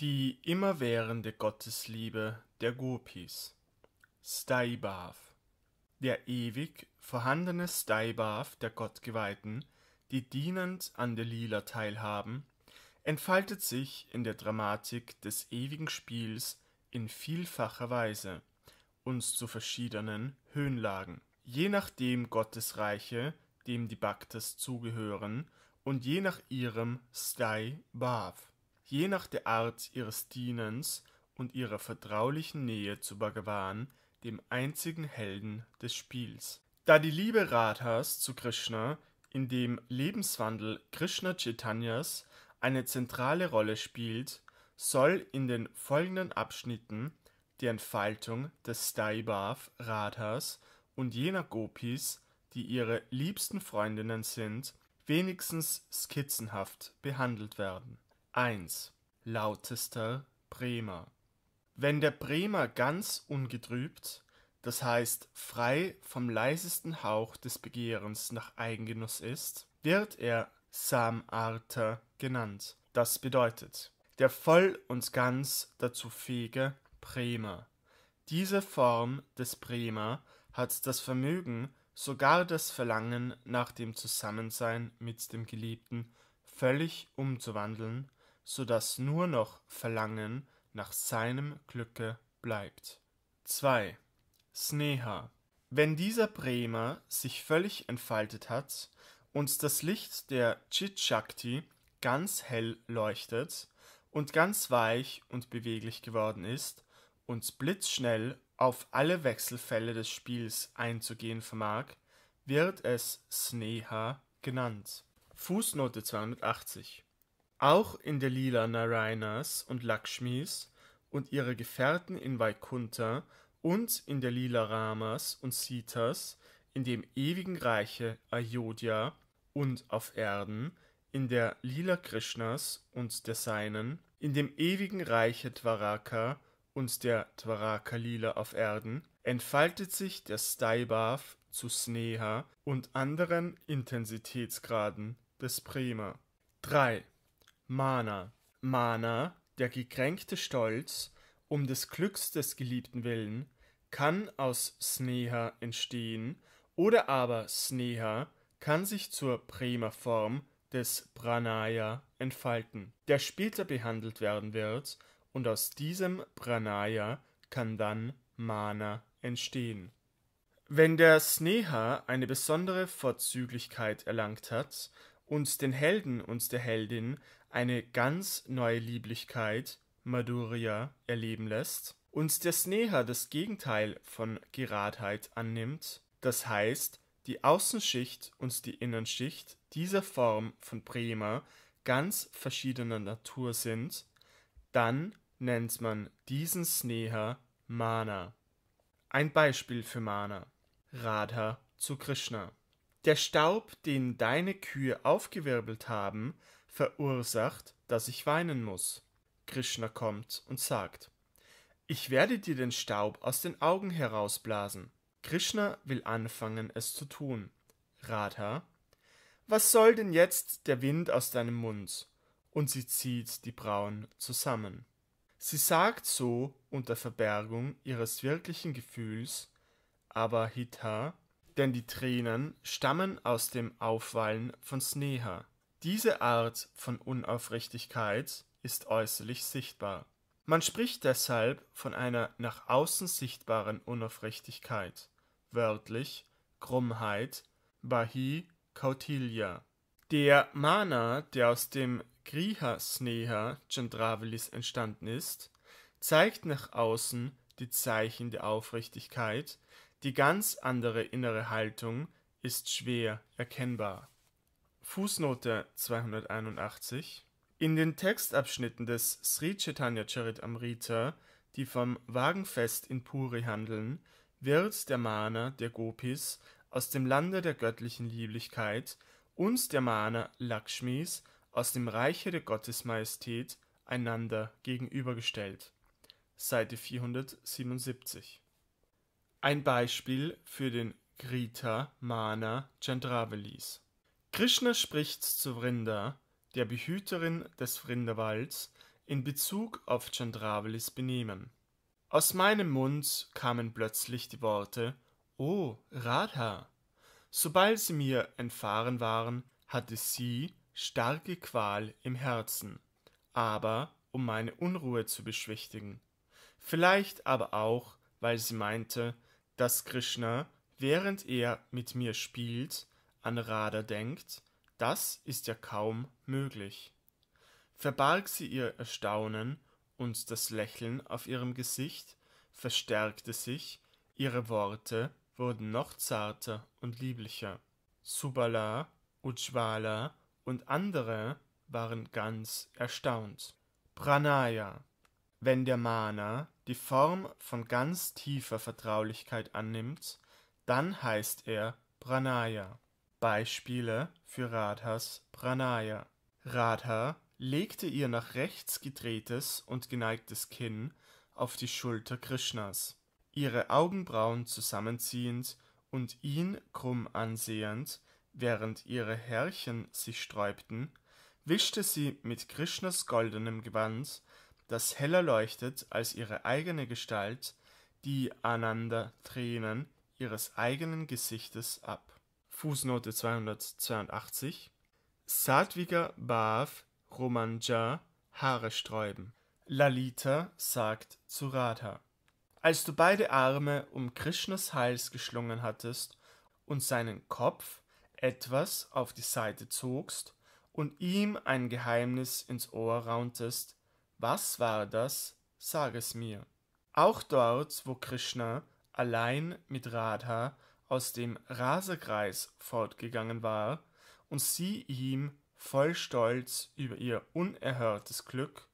Die immerwährende Gottesliebe der Gopis Staibhav Der ewig vorhandene Staibhav der Gottgeweihten, die dienend an der Lila teilhaben, entfaltet sich in der Dramatik des ewigen Spiels in vielfacher Weise und zu verschiedenen Höhenlagen. Je nachdem Gottesreiche, dem die Bhaktas zugehören, und je nach ihrem Stai Bhav. Je nach der Art ihres Dienens und ihrer vertraulichen Nähe zu Bhagavan, dem einzigen Helden des Spiels. Da die Liebe Radhas zu Krishna in dem Lebenswandel Krishna Chaitanyas eine zentrale Rolle spielt, soll in den folgenden Abschnitten die Entfaltung des Staibhav Radhas und jener Gopis, die ihre liebsten Freundinnen sind, wenigstens skizzenhaft behandelt werden 1. Lautester Bremer. Wenn der Bremer ganz ungetrübt, das heißt frei vom leisesten Hauch des Begehrens nach Eigengenuss ist, wird er Samarter genannt. Das bedeutet der voll und ganz dazu fähige Bremer. Diese Form des Bremer hat das Vermögen, sogar das Verlangen nach dem Zusammensein mit dem Geliebten völlig umzuwandeln so dass nur noch Verlangen nach seinem Glücke bleibt. 2. Sneha. Wenn dieser Prema sich völlig entfaltet hat und das Licht der Chit Shakti ganz hell leuchtet und ganz weich und beweglich geworden ist und blitzschnell auf alle Wechselfälle des Spiels einzugehen vermag, wird es Sneha genannt. Fußnote 280 auch in der Lila Narainas und Lakshmis und ihre Gefährten in Vaikuntha und in der Lila Ramas und Sitas in dem ewigen Reiche Ayodhya und auf Erden, in der Lila Krishnas und der Seinen, in dem ewigen Reiche Dwaraka und der Dwaraka Lila auf Erden, entfaltet sich der Staibhav zu Sneha und anderen Intensitätsgraden des Prema. 3. Mana. Mana, der gekränkte Stolz, um des Glücks des Geliebten willen, kann aus Sneha entstehen, oder aber Sneha kann sich zur Prima Form des Pranaya entfalten, der später behandelt werden wird, und aus diesem Pranaya kann dann Mana entstehen. Wenn der Sneha eine besondere Vorzüglichkeit erlangt hat und den Helden und der Heldin eine ganz neue Lieblichkeit Maduria erleben lässt, und der Sneha das Gegenteil von Geradheit annimmt, das heißt die Außenschicht und die Innenschicht dieser Form von Prema ganz verschiedener Natur sind, dann nennt man diesen Sneha Mana. Ein Beispiel für Mana. Radha zu Krishna. Der Staub, den deine Kühe aufgewirbelt haben, verursacht, dass ich weinen muss. Krishna kommt und sagt, ich werde dir den Staub aus den Augen herausblasen. Krishna will anfangen, es zu tun. Radha, was soll denn jetzt der Wind aus deinem Mund? Und sie zieht die Brauen zusammen. Sie sagt so unter Verbergung ihres wirklichen Gefühls, aber Hita, denn die Tränen stammen aus dem Aufwallen von Sneha. Diese Art von Unaufrichtigkeit ist äußerlich sichtbar. Man spricht deshalb von einer nach außen sichtbaren Unaufrichtigkeit, wörtlich Krummheit, Bahi Kautilya. Der Mana, der aus dem Griha Sneha Chandravelis entstanden ist, zeigt nach außen die Zeichen der Aufrichtigkeit, die ganz andere innere Haltung ist schwer erkennbar. Fußnote 281 In den Textabschnitten des Sri Chaitanya Charitamrita, die vom Wagenfest in Puri handeln, wird der Mana der Gopis aus dem Lande der göttlichen Lieblichkeit und der Mana Lakshmis aus dem Reiche der Gottesmajestät einander gegenübergestellt. Seite 477 Ein Beispiel für den Grita Mana Chandravelis Krishna spricht zu Vrinda, der Behüterin des Vrindavals, in Bezug auf Chandravelis Benehmen. Aus meinem Mund kamen plötzlich die Worte Oh, Radha. Sobald sie mir entfahren waren, hatte sie starke Qual im Herzen, aber um meine Unruhe zu beschwichtigen. Vielleicht aber auch, weil sie meinte, dass Krishna, während er mit mir spielt, an Radha denkt, das ist ja kaum möglich. Verbarg sie ihr Erstaunen, und das Lächeln auf ihrem Gesicht verstärkte sich, ihre Worte wurden noch zarter und lieblicher. Subala, Ujwala und andere waren ganz erstaunt. Pranaya. Wenn der Mana die Form von ganz tiefer Vertraulichkeit annimmt, dann heißt er Pranaya. Beispiele für Radhas Pranaya. Radha legte ihr nach rechts gedrehtes und geneigtes Kinn auf die Schulter Krishnas. Ihre Augenbrauen zusammenziehend und ihn krumm ansehend, während ihre Härchen sich sträubten, wischte sie mit Krishnas goldenem Gewand, das heller leuchtet als ihre eigene Gestalt, die Ananda Tränen ihres eigenen Gesichtes ab. Fußnote 282. Sattviger Bhav Romanja Haare sträuben. Lalita sagt zu Radha. Als du beide Arme um Krishnas Hals geschlungen hattest und seinen Kopf etwas auf die Seite zogst und ihm ein Geheimnis ins Ohr rauntest, was war das? Sag es mir. Auch dort, wo Krishna allein mit Radha aus dem Rasekreis fortgegangen war und sie ihm voll Stolz über ihr unerhörtes Glück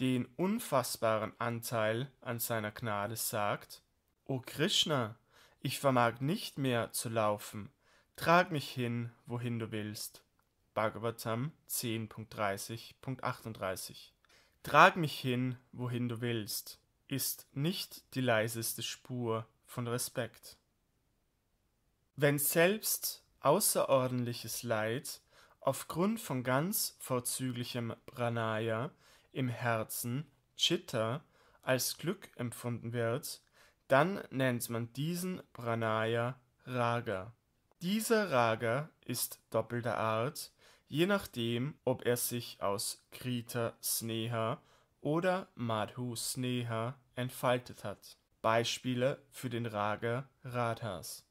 den unfassbaren Anteil an seiner Gnade sagt, O Krishna, ich vermag nicht mehr zu laufen, trag mich hin, wohin du willst. Bhagavatam 10.30.38 Trag mich hin, wohin du willst, ist nicht die leiseste Spur von Respekt. Wenn selbst außerordentliches Leid aufgrund von ganz vorzüglichem Pranaya im Herzen Chitta als Glück empfunden wird, dann nennt man diesen Pranaya Raga. Dieser Raga ist doppelter Art, je nachdem, ob er sich aus Krita Sneha oder Madhu Sneha entfaltet hat. Beispiele für den Raga Radhas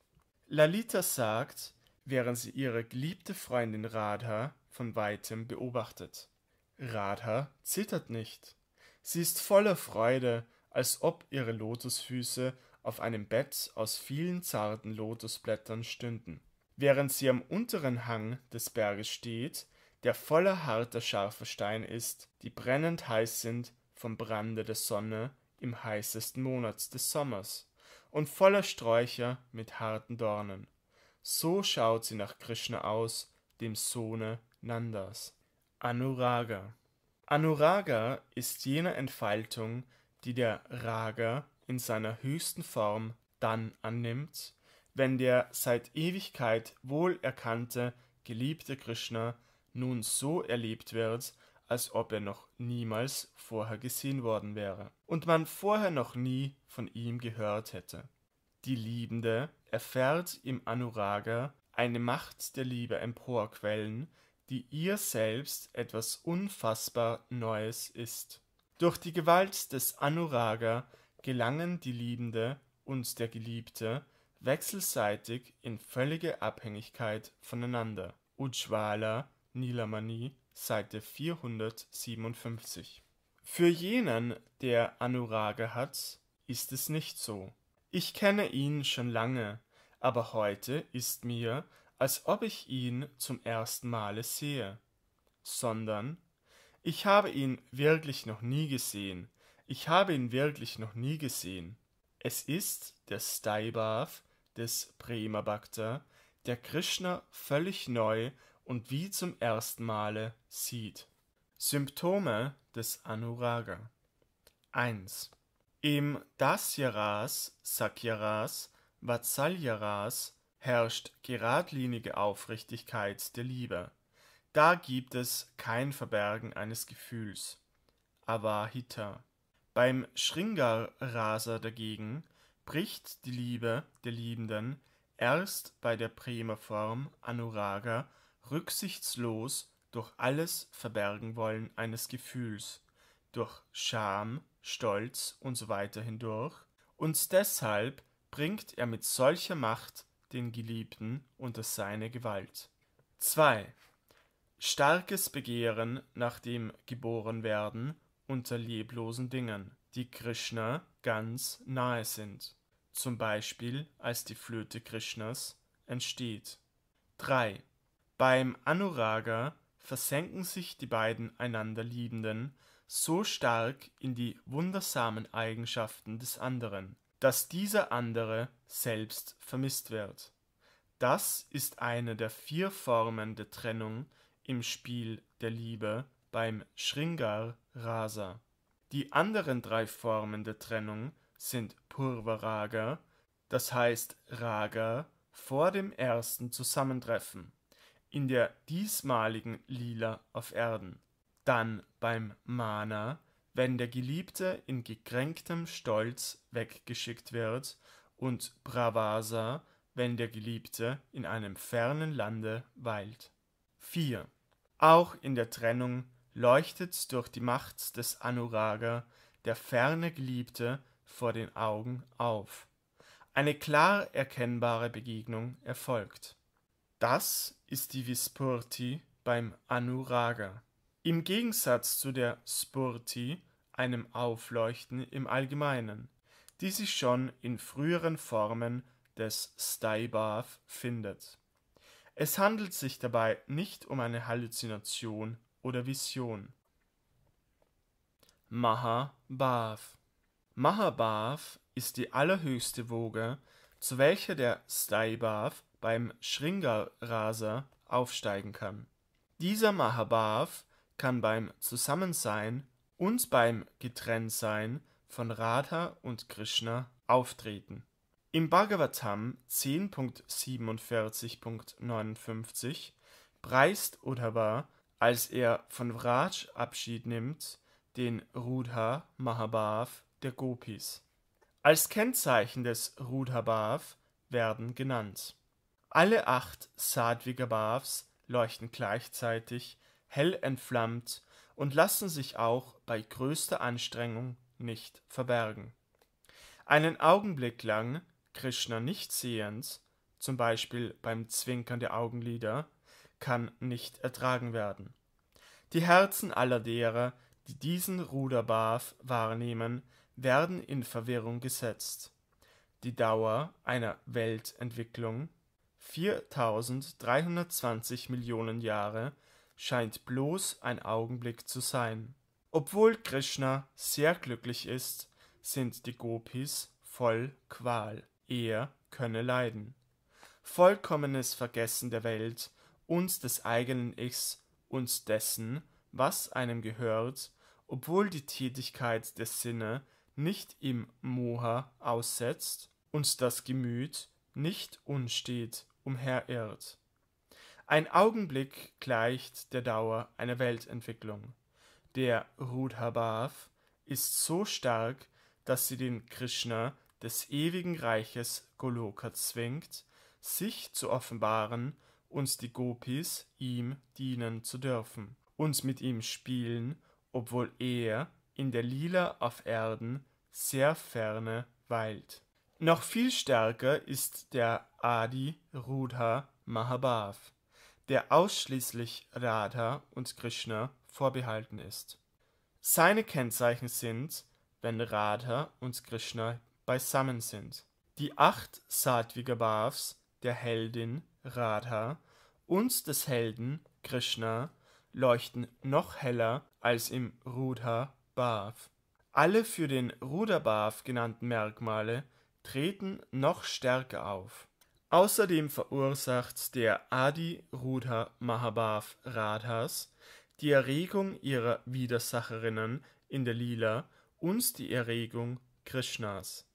Lalita sagt, während sie ihre geliebte Freundin Radha von weitem beobachtet. Radha zittert nicht. Sie ist voller Freude, als ob ihre Lotusfüße auf einem Bett aus vielen zarten Lotusblättern stünden. Während sie am unteren Hang des Berges steht, der voller harter scharfer Steine ist, die brennend heiß sind vom Brande der Sonne im heißesten Monat des Sommers und voller Sträucher mit harten Dornen. So schaut sie nach Krishna aus, dem Sohne Nandas. Anuraga Anuraga ist jene Entfaltung, die der Raga in seiner höchsten Form dann annimmt, wenn der seit Ewigkeit wohl erkannte, geliebte Krishna nun so erlebt wird, als ob er noch niemals vorher gesehen worden wäre und man vorher noch nie von ihm gehört hätte. Die Liebende erfährt im Anuraga eine Macht der Liebe emporquellen, die ihr selbst etwas unfassbar Neues ist. Durch die Gewalt des Anuraga gelangen die Liebende und der Geliebte wechselseitig in völlige Abhängigkeit voneinander. Ujjwala Nilamani Seite 457. Für jenen, der Anurage hat, ist es nicht so. Ich kenne ihn schon lange, aber heute ist mir, als ob ich ihn zum ersten Male sehe, sondern ich habe ihn wirklich noch nie gesehen, ich habe ihn wirklich noch nie gesehen. Es ist der Staibav des Bhakta, der Krishna völlig neu und wie zum ersten Male sieht. Symptome des Anuraga 1. Im Dasyaras, Sakyaras, Vatsalyaras herrscht geradlinige Aufrichtigkeit der Liebe. Da gibt es kein Verbergen eines Gefühls. Avahita. Beim Shringarasa dagegen bricht die Liebe der Liebenden erst bei der Prema Form Anuraga rücksichtslos durch alles verbergen wollen eines Gefühls, durch Scham, Stolz usw. hindurch, und deshalb bringt er mit solcher Macht den Geliebten unter seine Gewalt. 2. Starkes Begehren nach dem Geborenwerden unter leblosen Dingen, die Krishna ganz nahe sind, zum Beispiel als die Flöte Krishnas entsteht. 3. Beim Anuraga versenken sich die beiden einander Liebenden so stark in die wundersamen Eigenschaften des anderen, dass dieser andere selbst vermisst wird. Das ist eine der vier Formen der Trennung im Spiel der Liebe beim Sringar Rasa. Die anderen drei Formen der Trennung sind Purvaraga, das heißt Raga vor dem ersten Zusammentreffen in der diesmaligen Lila auf Erden, dann beim Mana, wenn der Geliebte in gekränktem Stolz weggeschickt wird und Bravasa, wenn der Geliebte in einem fernen Lande weilt. 4. Auch in der Trennung leuchtet durch die Macht des Anuraga der ferne Geliebte vor den Augen auf. Eine klar erkennbare Begegnung erfolgt das ist die Vispurti beim Anuraga. Im Gegensatz zu der Spurti, einem Aufleuchten im Allgemeinen, die sich schon in früheren Formen des Staibav findet. Es handelt sich dabei nicht um eine Halluzination oder Vision. Mahabhav Mahabhav ist die allerhöchste Woge, zu welcher der Staibav beim Schringar-Raser aufsteigen kann. Dieser Mahabhav kann beim Zusammensein und beim Getrenntsein von Radha und Krishna auftreten. Im Bhagavatam 10.47.59 preist Uddhava, als er von Vraj Abschied nimmt, den Rudha Mahabhav der Gopis. Als Kennzeichen des Rudhabhav werden genannt alle acht Sattviga Bhavs leuchten gleichzeitig, hell entflammt und lassen sich auch bei größter Anstrengung nicht verbergen. Einen Augenblick lang Krishna nicht sehend, zum Beispiel beim Zwinkern der Augenlider, kann nicht ertragen werden. Die Herzen aller derer, die diesen Ruderbath wahrnehmen, werden in Verwirrung gesetzt. Die Dauer einer Weltentwicklung 4.320 Millionen Jahre scheint bloß ein Augenblick zu sein. Obwohl Krishna sehr glücklich ist, sind die Gopis voll Qual, er könne leiden. Vollkommenes Vergessen der Welt und des eigenen Ichs und dessen, was einem gehört, obwohl die Tätigkeit der Sinne nicht im Moha aussetzt und das Gemüt nicht unstet umherirrt. Ein Augenblick gleicht der Dauer einer Weltentwicklung. Der Rudhabav ist so stark, dass sie den Krishna des ewigen Reiches Goloka zwingt, sich zu offenbaren und die Gopis ihm dienen zu dürfen und mit ihm spielen, obwohl er in der Lila auf Erden sehr ferne weilt. Noch viel stärker ist der Adi Rudha Mahabhav, der ausschließlich Radha und Krishna vorbehalten ist. Seine Kennzeichen sind, wenn Radha und Krishna beisammen sind. Die acht Sattviga Bhavs der Heldin Radha und des Helden Krishna leuchten noch heller als im Rudha Bhav. Alle für den Rudha Bhav genannten Merkmale treten noch stärker auf. Außerdem verursacht der Adi Rudha Mahabhav Radhas die Erregung ihrer Widersacherinnen in der Lila und die Erregung Krishnas.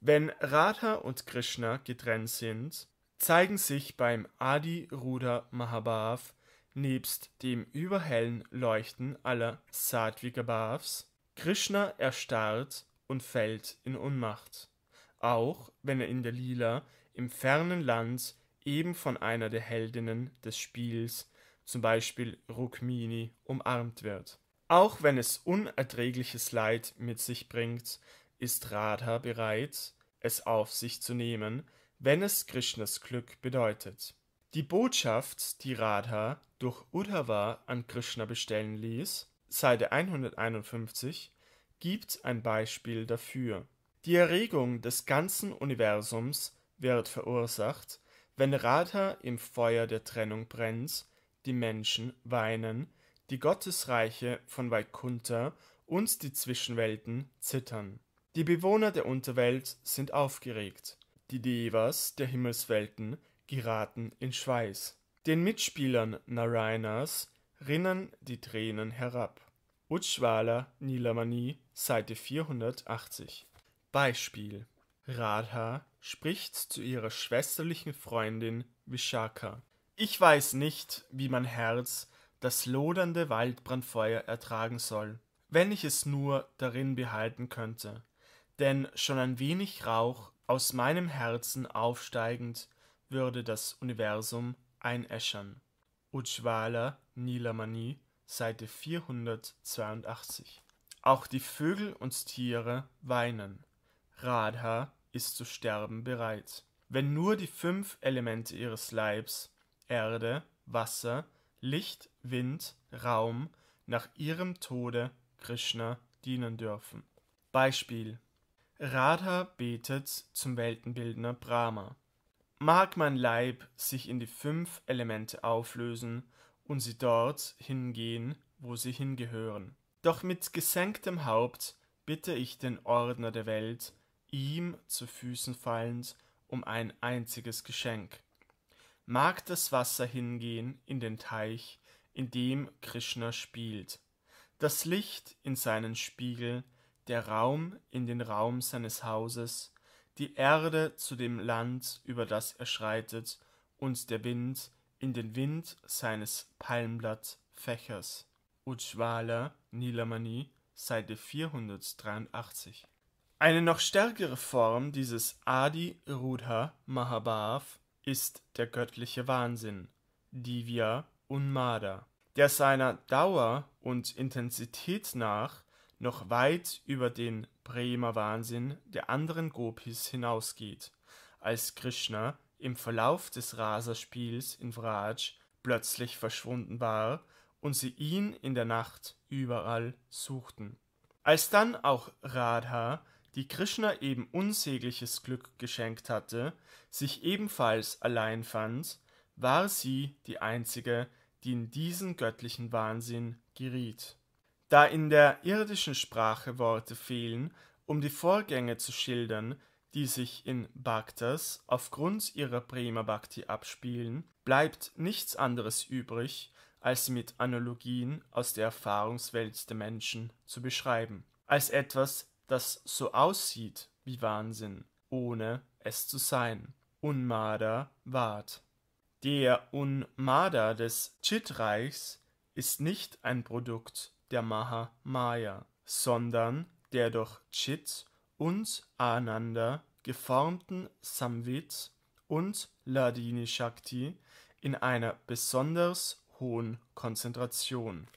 Wenn Radha und Krishna getrennt sind, zeigen sich beim Adi Rudha Mahabhav nebst dem überhellen Leuchten aller Satvika Bhavs, Krishna erstarrt und fällt in Unmacht auch wenn er in der Lila im fernen Land eben von einer der Heldinnen des Spiels, zum Beispiel Rukmini, umarmt wird. Auch wenn es unerträgliches Leid mit sich bringt, ist Radha bereit, es auf sich zu nehmen, wenn es Krishnas Glück bedeutet. Die Botschaft, die Radha durch Uddhava an Krishna bestellen ließ, Seite 151, gibt ein Beispiel dafür. Die Erregung des ganzen Universums wird verursacht, wenn Radha im Feuer der Trennung brennt, die Menschen weinen, die Gottesreiche von Vaikunta und die Zwischenwelten zittern. Die Bewohner der Unterwelt sind aufgeregt. Die Devas der Himmelswelten geraten in Schweiß. Den Mitspielern Narayanas rinnen die Tränen herab. Utschwala Nilamani, Seite 480 Beispiel: Radha spricht zu ihrer schwesterlichen Freundin Vishaka: Ich weiß nicht, wie mein Herz das lodernde Waldbrandfeuer ertragen soll, wenn ich es nur darin behalten könnte. Denn schon ein wenig Rauch aus meinem Herzen aufsteigend würde das Universum einäschern. Ujjvala Nilamani, Seite 482. Auch die Vögel und Tiere weinen. Radha ist zu sterben bereit. Wenn nur die fünf Elemente ihres Leibs Erde, Wasser, Licht, Wind, Raum nach ihrem Tode Krishna dienen dürfen. Beispiel Radha betet zum Weltenbildner Brahma. Mag mein Leib sich in die fünf Elemente auflösen und sie dort hingehen, wo sie hingehören. Doch mit gesenktem Haupt bitte ich den Ordner der Welt, ihm zu Füßen fallend um ein einziges Geschenk. Mag das Wasser hingehen in den Teich, in dem Krishna spielt, das Licht in seinen Spiegel, der Raum in den Raum seines Hauses, die Erde zu dem Land, über das er schreitet, und der Wind in den Wind seines Palmblattfächers. Ujjwala Nilamani, Seite 483 eine noch stärkere Form dieses Adi-Rudha Mahabhav ist der göttliche Wahnsinn (Divya Unmada, der seiner Dauer und Intensität nach noch weit über den Bremer Wahnsinn der anderen Gopis hinausgeht, als Krishna im Verlauf des Rasaspiels in Vraj plötzlich verschwunden war und sie ihn in der Nacht überall suchten. Als dann auch Radha die Krishna eben unsägliches Glück geschenkt hatte, sich ebenfalls allein fand, war sie die einzige, die in diesen göttlichen Wahnsinn geriet. Da in der irdischen Sprache Worte fehlen, um die Vorgänge zu schildern, die sich in Bhaktas aufgrund ihrer Prema Bhakti abspielen, bleibt nichts anderes übrig, als sie mit Analogien aus der Erfahrungswelt der Menschen zu beschreiben, als etwas das so aussieht wie Wahnsinn, ohne es zu sein. Unmada Ward. Der Unmada des Chit-Reichs ist nicht ein Produkt der Mahamaya, sondern der durch Chit und Ananda geformten Samvit und Ladini Shakti in einer besonders hohen Konzentration.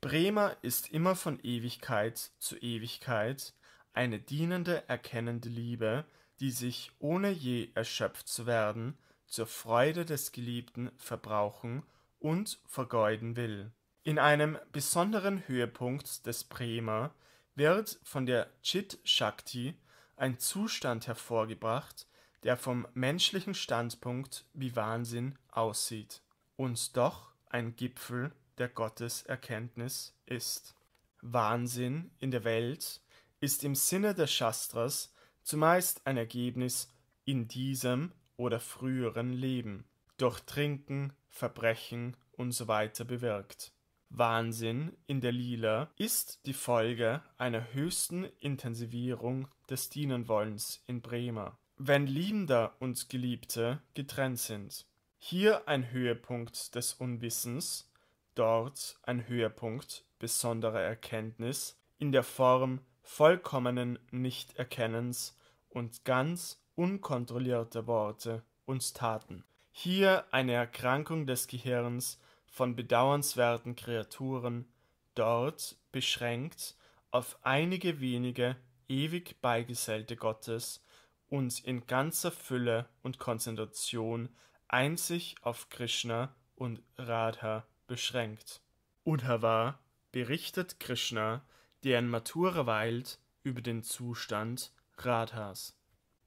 Bremer ist immer von Ewigkeit zu Ewigkeit eine dienende erkennende Liebe, die sich ohne je erschöpft zu werden zur Freude des Geliebten verbrauchen und vergeuden will. In einem besonderen Höhepunkt des Prema wird von der Chit Shakti ein Zustand hervorgebracht, der vom menschlichen Standpunkt wie Wahnsinn aussieht und doch ein Gipfel der Gotteserkenntnis ist. Wahnsinn in der Welt ist im Sinne der Shastras zumeist ein Ergebnis in diesem oder früheren Leben durch Trinken, Verbrechen usw. bewirkt. Wahnsinn in der Lila ist die Folge einer höchsten Intensivierung des Dienenwollens in Bremer, wenn Liebender und Geliebte getrennt sind. Hier ein Höhepunkt des Unwissens, dort ein Höhepunkt besonderer Erkenntnis in der Form vollkommenen Nichterkennens und ganz unkontrollierter Worte und Taten. Hier eine Erkrankung des Gehirns von bedauernswerten Kreaturen, dort beschränkt auf einige wenige ewig Beigesellte Gottes und in ganzer Fülle und Konzentration einzig auf Krishna und Radha beschränkt. Uddhava berichtet Krishna deren Matura weilt über den Zustand Radhas.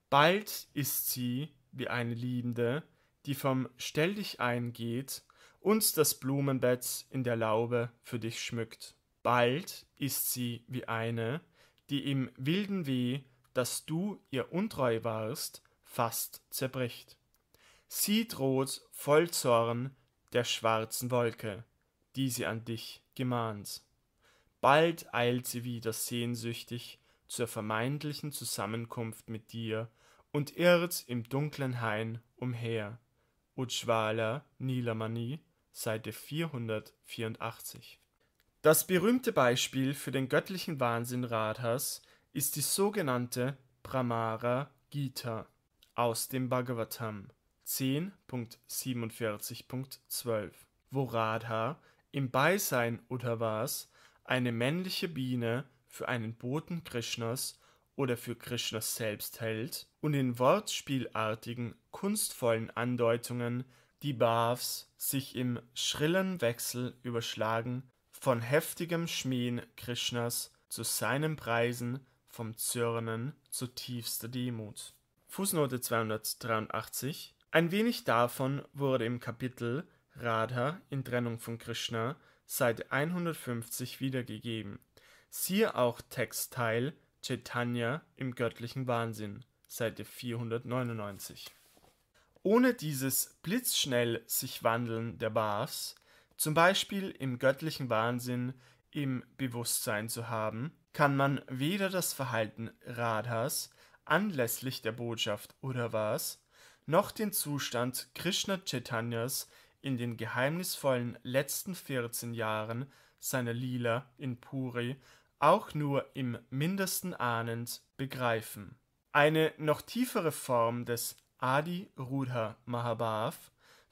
Bald ist sie wie eine Liebende, die vom Stell dich geht und das Blumenbett in der Laube für dich schmückt. Bald ist sie wie eine, die im wilden Weh, dass du ihr untreu warst, fast zerbricht. Sie droht voll Zorn der schwarzen Wolke, die sie an dich gemahnt. Bald eilt sie wieder sehnsüchtig zur vermeintlichen Zusammenkunft mit dir und irrt im dunklen Hain umher. Ujjvala Nilamani, Seite 484. Das berühmte Beispiel für den göttlichen Wahnsinn Radhas ist die sogenannte Brahmara Gita aus dem Bhagavatam 10.47.12, wo Radha im Beisein Uddhavas eine männliche Biene für einen Boten Krishnas oder für Krishna selbst hält und in wortspielartigen, kunstvollen Andeutungen die Bhavs sich im schrillen Wechsel überschlagen von heftigem Schmähen Krishnas zu seinem Preisen vom Zürnen zu tiefster Demut. Fußnote 283 Ein wenig davon wurde im Kapitel Radha in Trennung von Krishna Seite 150 wiedergegeben. Siehe auch Textteil Chaitanya im göttlichen Wahnsinn, Seite 499. Ohne dieses blitzschnell sich Wandeln der Bhavs, zum Beispiel im göttlichen Wahnsinn im Bewusstsein zu haben, kann man weder das Verhalten Radhas anlässlich der Botschaft oder was, noch den Zustand Krishna Chaitanyas in den geheimnisvollen letzten 14 Jahren seiner Lila in Puri auch nur im Mindesten ahnend begreifen. Eine noch tiefere Form des Adi Rudha Mahabhav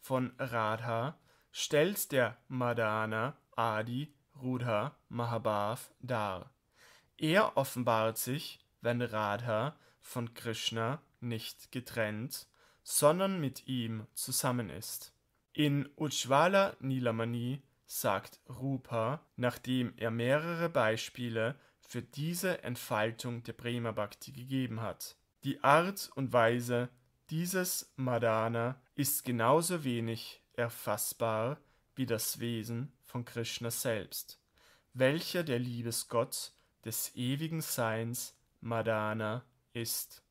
von Radha stellt der Madana Adi Rudha Mahabhav dar. Er offenbart sich, wenn Radha von Krishna nicht getrennt, sondern mit ihm zusammen ist. In Uज्ज्wala Nilamani sagt Rupa, nachdem er mehrere Beispiele für diese Entfaltung der Prema Bhakti gegeben hat: Die Art und Weise dieses Madana ist genauso wenig erfassbar wie das Wesen von Krishna selbst, welcher der Liebesgott des ewigen Seins Madana ist